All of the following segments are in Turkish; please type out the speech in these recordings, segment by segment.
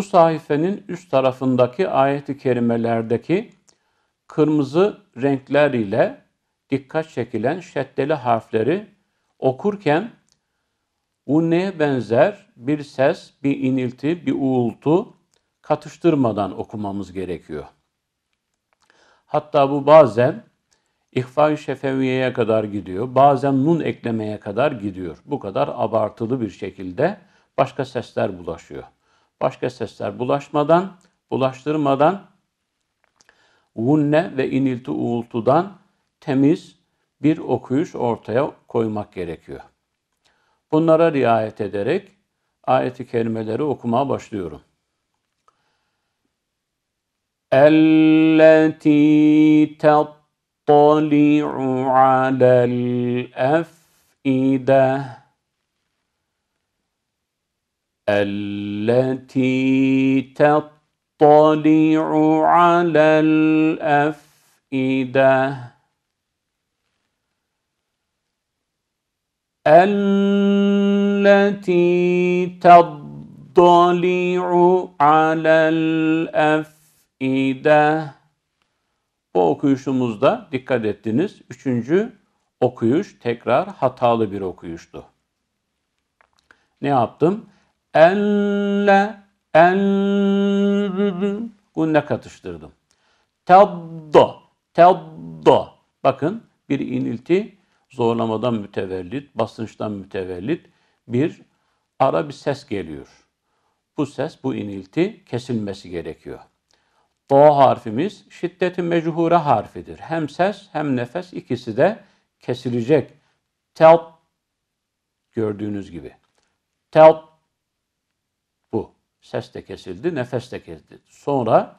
Bu sayfenin üst tarafındaki ayeti i kerimelerdeki kırmızı renkler ile dikkat çekilen şeddeli harfleri okurken bu neye benzer bir ses, bir inilti, bir uğultu katıştırmadan okumamız gerekiyor. Hatta bu bazen ihfa-i şefeviyeye kadar gidiyor. Bazen nun eklemeye kadar gidiyor. Bu kadar abartılı bir şekilde başka sesler bulaşıyor başka sesler bulaşmadan, bulaştırmadan vunne ve inilti uğultudan temiz bir okuyuş ortaya koymak gerekiyor. Bunlara riayet ederek ayeti kelimeleri okumaya başlıyorum. اَلَّتِي تَطَّلِعُ عَلَى الْاَفْئِدَةِ التي تطلع على الافئده التي تضلع على الافئده bu okuyuşumuzda dikkat ettiniz. Üçüncü okuyuş tekrar hatalı bir okuyuştu. Ne yaptım? Elle, el, gunne katıştırdım. Tadda, tadda. Bakın bir inilti zorlamadan mütevellit, basınçtan mütevellit bir ara bir ses geliyor. Bu ses, bu inilti kesilmesi gerekiyor. Do harfimiz şiddeti mecuhure harfidir. Hem ses hem nefes ikisi de kesilecek. Tel gördüğünüz gibi. Tel Ses de kesildi, nefes de kesildi. Sonra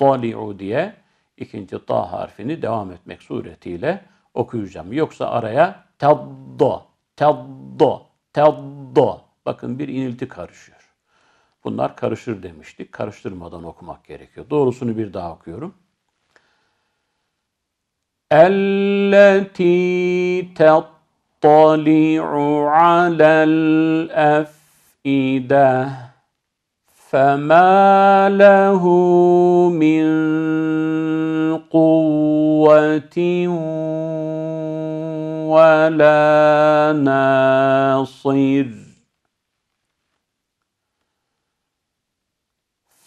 dali'u diye ikinci ta harfini devam etmek suretiyle okuyacağım. Yoksa araya taddo, taddo, taddo. Bakın bir inilti karışıyor. Bunlar karışır demiştik. Karıştırmadan okumak gerekiyor. Doğrusunu bir daha okuyorum. التي تطلع على الأفئدة فما له من قوة ولا ناصر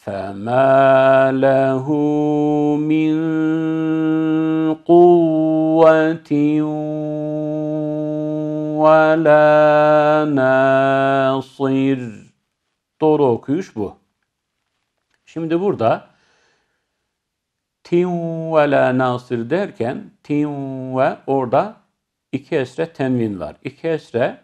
فما له من قوة ولا ناصر Doğru okuyuş bu. Şimdi burada tin ve la nasir derken tin ve orada iki esre tenvin var. İki esre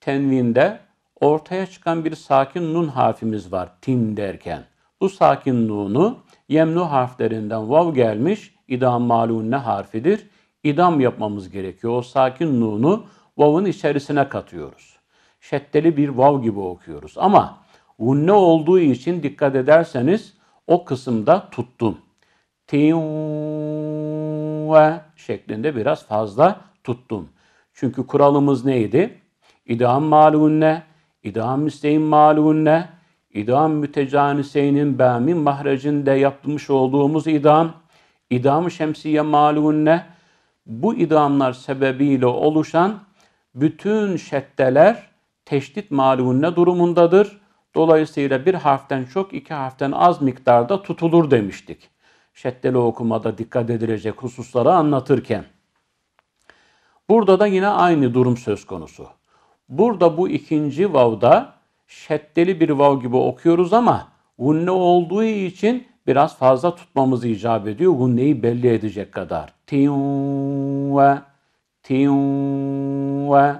tenvinde ortaya çıkan bir sakin nun harfimiz var tin derken. Bu sakin nunu yemnu harflerinden vav gelmiş idam malunne harfidir. İdam yapmamız gerekiyor. O sakin nunu vav'ın içerisine katıyoruz. Şeddeli bir vav gibi okuyoruz ama Gunne olduğu için dikkat ederseniz o kısımda tuttum. Tiyuve şeklinde biraz fazla tuttum. Çünkü kuralımız neydi? İdam malunne, idam müsteyin malunne, idam mütecaniseynin bâmin mahrecinde yapmış olduğumuz idam, idam şemsiye malunne, bu idamlar sebebiyle oluşan bütün şeddeler teşdit malunne durumundadır. Dolayısıyla bir harften çok, iki harften az miktarda tutulur demiştik. Şeddeli okumada dikkat edilecek hususları anlatırken. Burada da yine aynı durum söz konusu. Burada bu ikinci vavda şeddeli bir vav gibi okuyoruz ama gunne olduğu için biraz fazla tutmamız icap ediyor. Gunneyi belli edecek kadar. Tiyuve, tiyuve.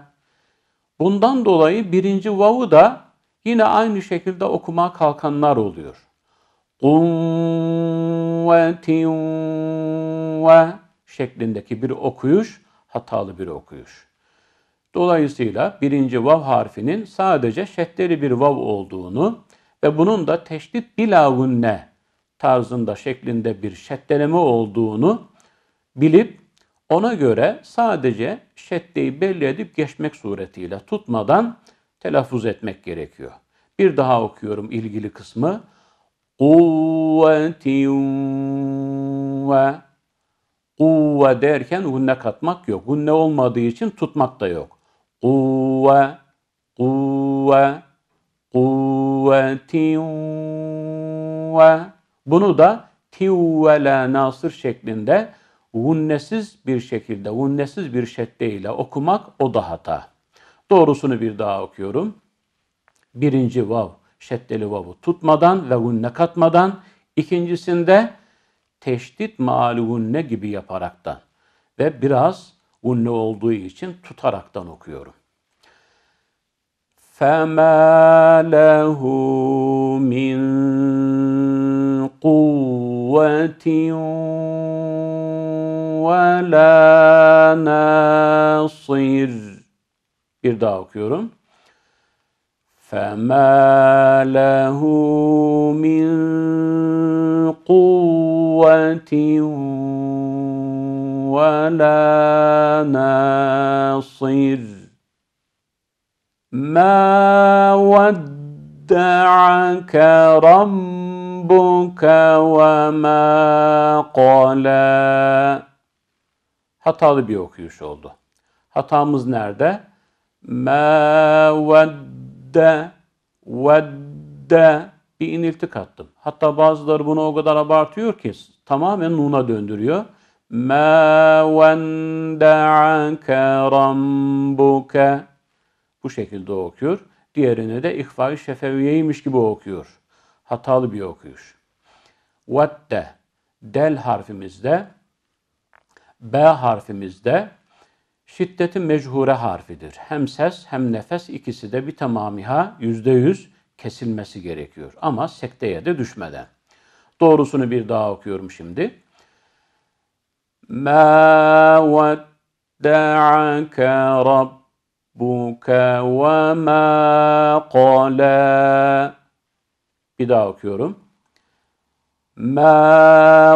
Bundan dolayı birinci vavı da Yine aynı şekilde okuma kalkanlar oluyor. Kuvvetin ve şeklindeki bir okuyuş, hatalı bir okuyuş. Dolayısıyla birinci vav harfinin sadece şeddeli bir vav olduğunu ve bunun da teşdit bilavunne tarzında şeklinde bir şeddeleme olduğunu bilip ona göre sadece şeddeyi belli edip geçmek suretiyle tutmadan telaffuz etmek gerekiyor. Bir daha okuyorum ilgili kısmı. Kuvvetin ve kuvve derken hunne katmak yok. Hunne olmadığı için tutmak da yok. Kuvve, kuvve, kuvvetin ve bunu da tivvela nasır şeklinde hunnesiz bir şekilde, hunnesiz bir şedde ile okumak o da hata. Doğrusunu bir daha okuyorum. Birinci vav, şeddeli vavu tutmadan ve vunne katmadan. İkincisinde teşdit maalunne gibi yaparaktan ve biraz unne olduğu için tutaraktan okuyorum. فَمَا لَهُ مِنْ قُوَّةٍ وَلَا نَاصِرٍ bir daha okuyorum. فَمَا لَهُ مِنْ قُوَّةٍ وَلَا نَاصِرٍ مَا وَدَّعَكَ رَبُّكَ وَمَا قَلَى Hatalı bir okuyuş oldu. Hatamız nerede? Ma vedde vedde bir inilti kattım. Hatta bazıları bunu o kadar abartıyor ki tamamen nuna döndürüyor. Ma venda'ake rambuke bu şekilde okuyor. Diğerini de ihfa-i şefeviyeymiş gibi okuyor. Hatalı bir okuyuş. Vette del harfimizde B harfimizde Şiddeti mechure harfidir. Hem ses hem nefes ikisi de bir tamamiha yüzde yüz kesilmesi gerekiyor. Ama sekteye de düşmeden. Doğrusunu bir daha okuyorum şimdi. Ma vedda'aka rabbuka ve ma qala. Bir daha okuyorum. Ma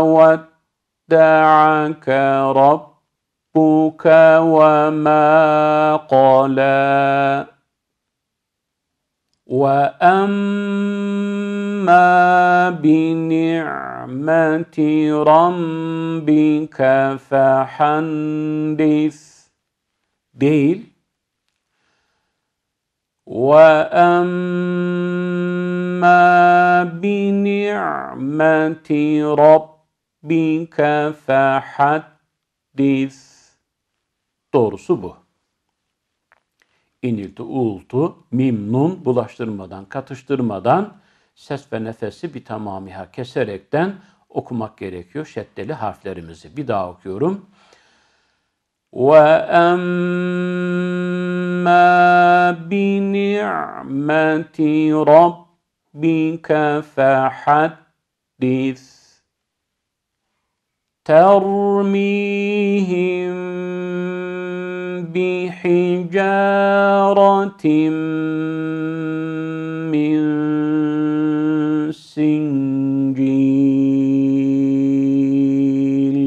vedda'aka rabbuka ربك وما قلى واما بنعمه ربك فحدث ديل واما بنعمه ربك فحدث Doğrusu bu. İnilti, uğultu, mim, nun bulaştırmadan, katıştırmadan ses ve nefesi bir tamamiha keserekten okumak gerekiyor şeddeli harflerimizi. Bir daha okuyorum. وَأَمَّا بِنِعْمَةِ رَبِّكَ فَحَدِّثْ تَرْمِيمٍ بحجارة من sincil.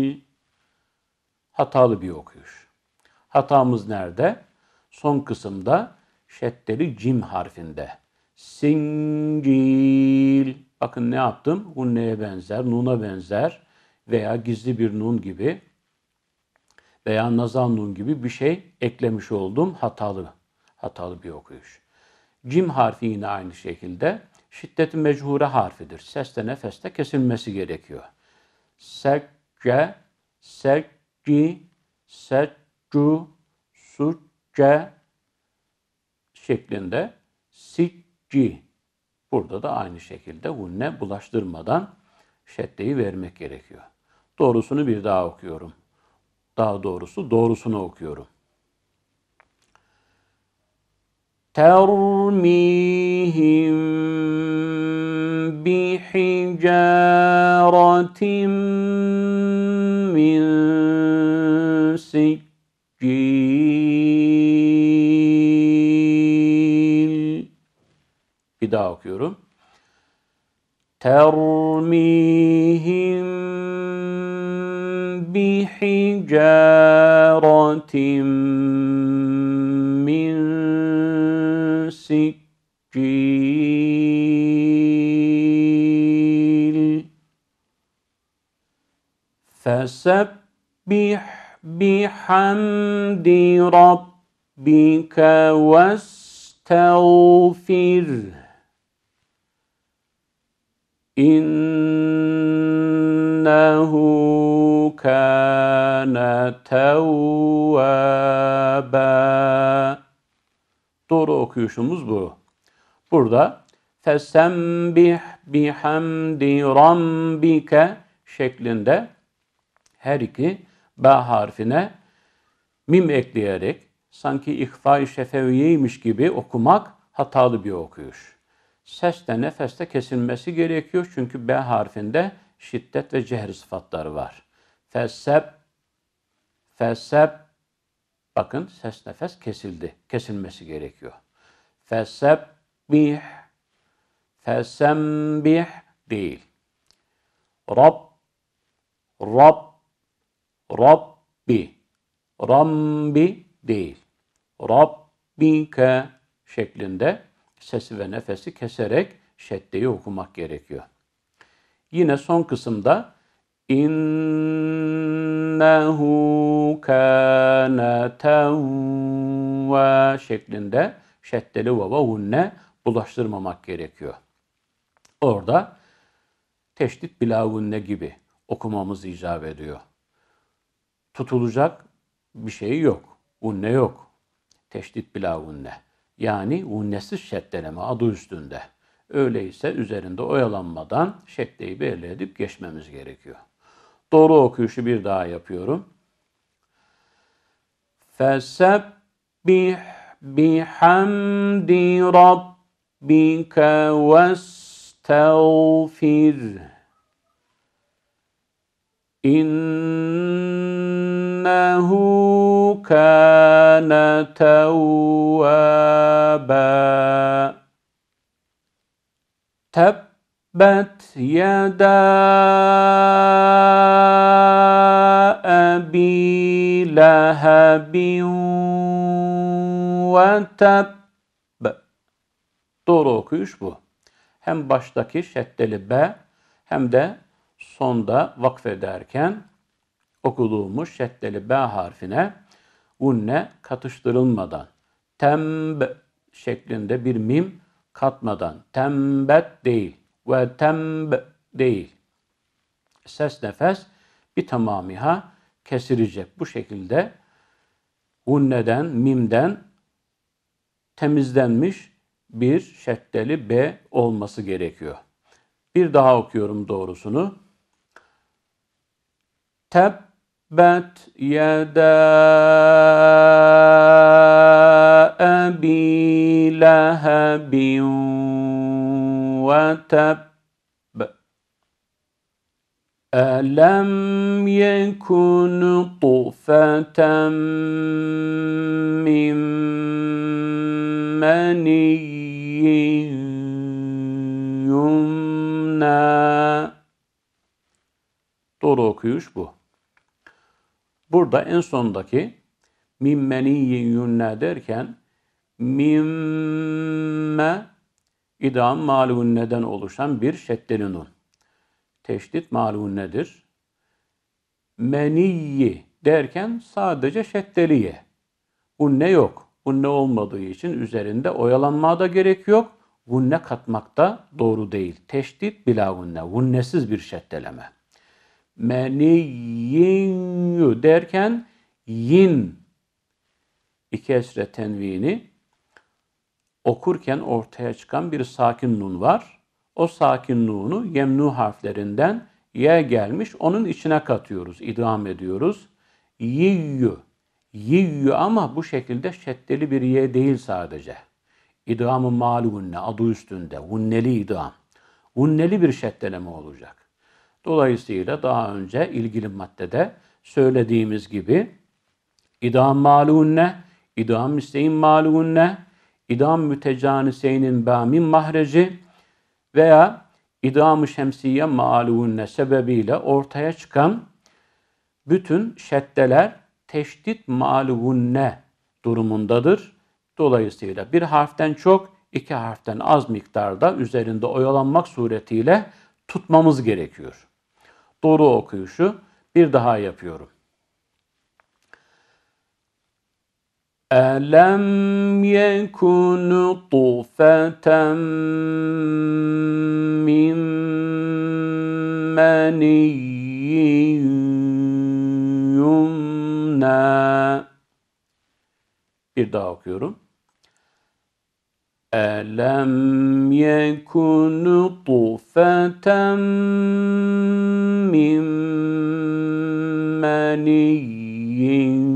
Hatalı bir okuyuş. Hatamız nerede? Son kısımda şeddeli cim harfinde. Sincil. Bakın ne yaptım? bu neye benzer, nuna benzer veya gizli bir nun gibi veya nazannun gibi bir şey eklemiş oldum. Hatalı, hatalı bir okuyuş. Cim harfi yine aynı şekilde şiddeti mechure harfidir. Seste nefeste kesilmesi gerekiyor. Secce, secci, seccu, succe şeklinde sicci. Burada da aynı şekilde hunne bulaştırmadan şeddeyi vermek gerekiyor. Doğrusunu bir daha okuyorum. Daha doğrusu doğrusunu okuyorum. Termihim بحجارة من سجيل Bir daha okuyorum. Termihim بحجارة من سجيل فسبح بحمد ربك واستغفره إن إنه كان توابا Doğru okuyuşumuz bu. Burada فَسَمْبِحْ بِحَمْدِ رَبِّكَ şeklinde her iki b harfine mim ekleyerek sanki ihfa-i şefeviyeymiş gibi okumak hatalı bir okuyuş. Ses de nefeste kesilmesi gerekiyor çünkü B harfinde şiddet ve cehri sıfatları var. Feseb, feseb, bakın ses nefes kesildi, kesilmesi gerekiyor. Fesebbih, fesembih değil. Rab, Rab, Rabbi, Rambi değil. Rabbike şeklinde sesi ve nefesi keserek şeddeyi okumak gerekiyor. Yine son kısımda innehu kana tevva şeklinde şeddeli ve hunne bulaştırmamak gerekiyor. Orada teşdit bilavunne gibi okumamız icap ediyor. Tutulacak bir şey yok. Unne yok. Teşdit bilavunne. Yani unnesiz şeddeleme adı üstünde. Öyleyse üzerinde oyalanmadan şekleyi belli geçmemiz gerekiyor. Doğru okuyuşu bir daha yapıyorum. Fesebbih bihamdi rabbike vestağfir. İnnehu kâne tevvâbâ. Tebbet yada Ebi Lehebin ve teb. Doğru okuyuş bu. Hem baştaki şeddeli B hem de sonda vakfederken okuduğumuz şeddeli B harfine unne katıştırılmadan temb şeklinde bir mim katmadan tembet değil ve temb değil. Ses nefes bir tamamiha kesilecek. Bu şekilde hunneden, mimden temizlenmiş bir şeddeli B olması gerekiyor. Bir daha okuyorum doğrusunu. Tebbet yeda أبي لهب وتب ألم يكن طفة من مني yumna. Doğru okuyuş bu. Burada en sondaki min meniyyin derken mimme idam neden oluşan bir şeddeli nun. Teşdit nedir? Meniyi derken sadece şeddeliye. ne yok. Bu ne olmadığı için üzerinde oyalanma da gerek yok. Vunne katmak da doğru değil. Teşdit bila vunne. Vunnesiz bir şeddeleme. Meniyyin derken yin iki esre tenvini okurken ortaya çıkan bir sakin nun var. O sakin nunu yemnu harflerinden y gelmiş. Onun içine katıyoruz, idam ediyoruz. Yiyyü. Yiyyü ama bu şekilde şeddeli bir y değil sadece. İdamı malunne adı üstünde. Hunneli idam. Hunneli bir şeddeleme olacak. Dolayısıyla daha önce ilgili maddede söylediğimiz gibi idam malunne, idam isteğin malunne, idam mütecaniseynin bamin mahreci veya idam-ı şemsiye malûnne sebebiyle ortaya çıkan bütün şeddeler teşdit malûnne durumundadır. Dolayısıyla bir harften çok, iki harften az miktarda üzerinde oyalanmak suretiyle tutmamız gerekiyor. Doğru okuyuşu bir daha yapıyorum. ألم يكن طفة من مني يمنى Bir daha okuyorum. ألم يكن طفة من مني